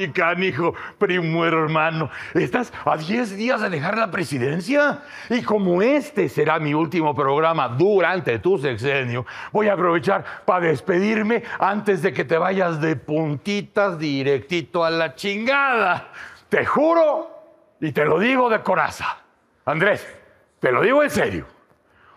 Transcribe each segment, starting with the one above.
Y hijo, primo hermano, estás a 10 días de dejar la presidencia. Y como este será mi último programa durante tu sexenio, voy a aprovechar para despedirme antes de que te vayas de puntitas directito a la chingada. Te juro y te lo digo de coraza. Andrés, te lo digo en serio.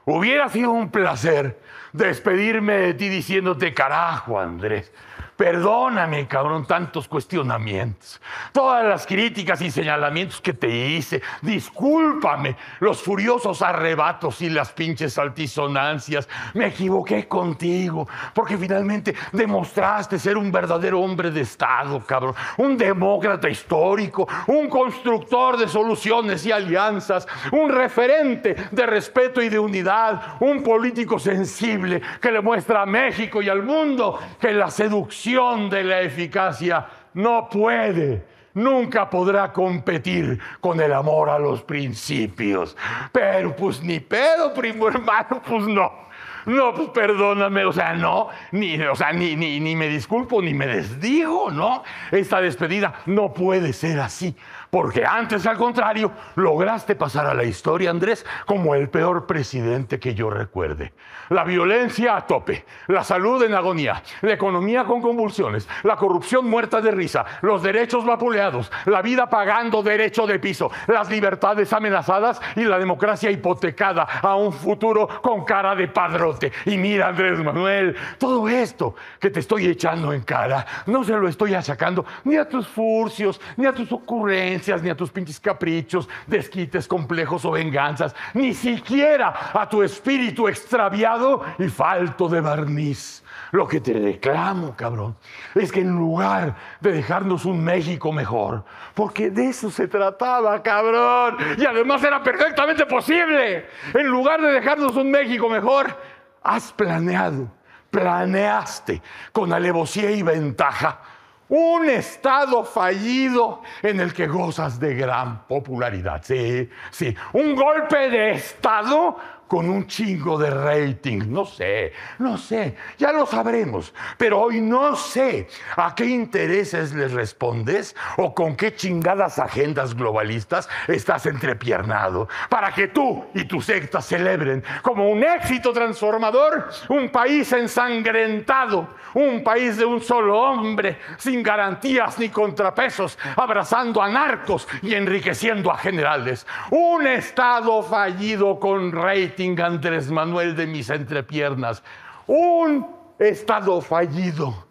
Hubiera sido un placer despedirme de ti diciéndote, carajo, Andrés Perdóname, cabrón, tantos cuestionamientos, todas las críticas y señalamientos que te hice. Discúlpame los furiosos arrebatos y las pinches altisonancias. Me equivoqué contigo, porque finalmente demostraste ser un verdadero hombre de Estado, cabrón, un demócrata histórico, un constructor de soluciones y alianzas, un referente de respeto y de unidad, un político sensible que le muestra a México y al mundo que la seducción de la eficacia no puede, nunca podrá competir con el amor a los principios. Pero pues ni pedo, primo hermano, pues no no, pues perdóname, o sea, no, ni, sea, ni, ni, ni me disculpo, ni me desdigo, ¿no? Esta despedida no puede ser así, porque antes, al contrario, lograste pasar a la historia, Andrés, como el peor presidente que yo recuerde. La violencia a tope, la salud en agonía, la economía con convulsiones, la corrupción muerta de risa, los derechos vapuleados, la vida pagando derecho de piso, las libertades amenazadas y la democracia hipotecada a un futuro con cara de padrón y mira Andrés Manuel, todo esto que te estoy echando en cara, no se lo estoy achacando ni a tus furcios, ni a tus ocurrencias, ni a tus pinches caprichos, desquites, complejos o venganzas, ni siquiera a tu espíritu extraviado y falto de barniz. Lo que te reclamo, cabrón, es que en lugar de dejarnos un México mejor, porque de eso se trataba, cabrón, y además era perfectamente posible, en lugar de dejarnos un México mejor, has planeado, planeaste con alevosía y ventaja un estado fallido en el que gozas de gran popularidad. Sí, sí, un golpe de estado con un chingo de rating. No sé, no sé, ya lo sabremos. Pero hoy no sé a qué intereses les respondes o con qué chingadas agendas globalistas estás entrepiernado para que tú y tu secta celebren como un éxito transformador un país ensangrentado, un país de un solo hombre, sin garantías ni contrapesos, abrazando a narcos y enriqueciendo a generales. Un Estado fallido con rating Andrés Manuel de mis entrepiernas. Un Estado fallido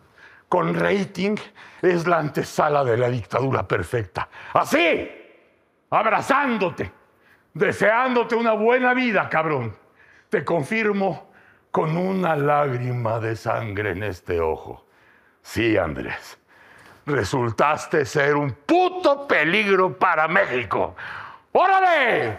con rating es la antesala de la dictadura perfecta. Así, abrazándote, deseándote una buena vida, cabrón. Te confirmo con una lágrima de sangre en este ojo. Sí, Andrés, resultaste ser un puto peligro para México. ¡Órale!